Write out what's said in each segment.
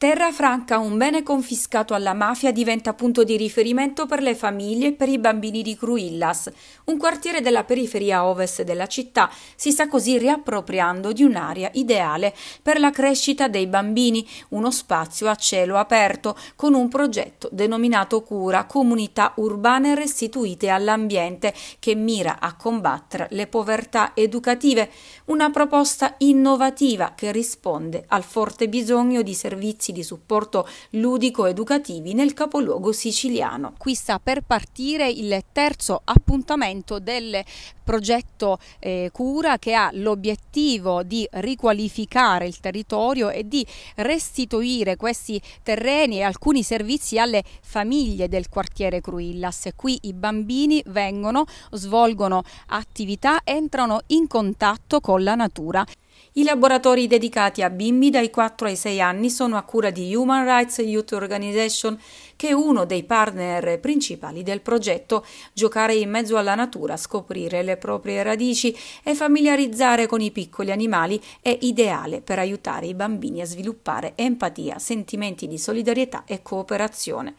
Terra Franca, un bene confiscato alla mafia, diventa punto di riferimento per le famiglie e per i bambini di Cruillas. Un quartiere della periferia ovest della città si sta così riappropriando di un'area ideale per la crescita dei bambini, uno spazio a cielo aperto, con un progetto denominato Cura, comunità urbane restituite all'ambiente, che mira a combattere le povertà educative. Una proposta innovativa che risponde al forte bisogno di servizi servizi di supporto ludico-educativi nel capoluogo siciliano. Qui sta per partire il terzo appuntamento del progetto eh, Cura che ha l'obiettivo di riqualificare il territorio e di restituire questi terreni e alcuni servizi alle famiglie del quartiere Cruillas. Qui i bambini vengono, svolgono attività, entrano in contatto con la natura. I laboratori dedicati a bimbi dai 4 ai 6 anni sono a cura di Human Rights Youth Organization, che è uno dei partner principali del progetto. Giocare in mezzo alla natura, scoprire le proprie radici e familiarizzare con i piccoli animali è ideale per aiutare i bambini a sviluppare empatia, sentimenti di solidarietà e cooperazione.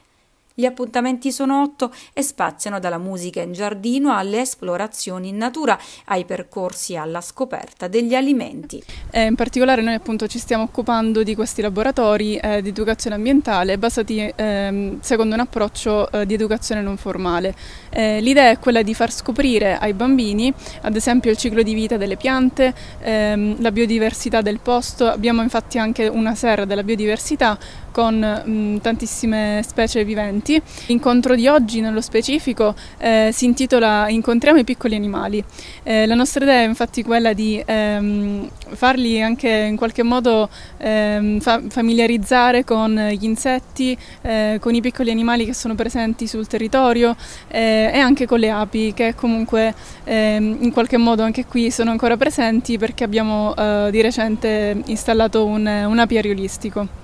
Gli appuntamenti sono otto e spaziano dalla musica in giardino alle esplorazioni in natura, ai percorsi alla scoperta degli alimenti. Eh, in particolare noi appunto ci stiamo occupando di questi laboratori eh, di educazione ambientale basati ehm, secondo un approccio eh, di educazione non formale. Eh, l'idea è quella di far scoprire ai bambini ad esempio il ciclo di vita delle piante, ehm, la biodiversità del posto, abbiamo infatti anche una serra della biodiversità con mh, mm, tantissime specie viventi. L'incontro di oggi nello specifico eh, si intitola Incontriamo i piccoli animali. Eh, la nostra idea è infatti quella di ehm, farli farli anche in qualche modo eh, fa familiarizzare con gli insetti, eh, con i piccoli animali che sono presenti sul territorio eh, e anche con le api che comunque ehm, in qualche modo anche qui sono ancora presenti perché abbiamo eh, di recente installato un, un apiariolistico.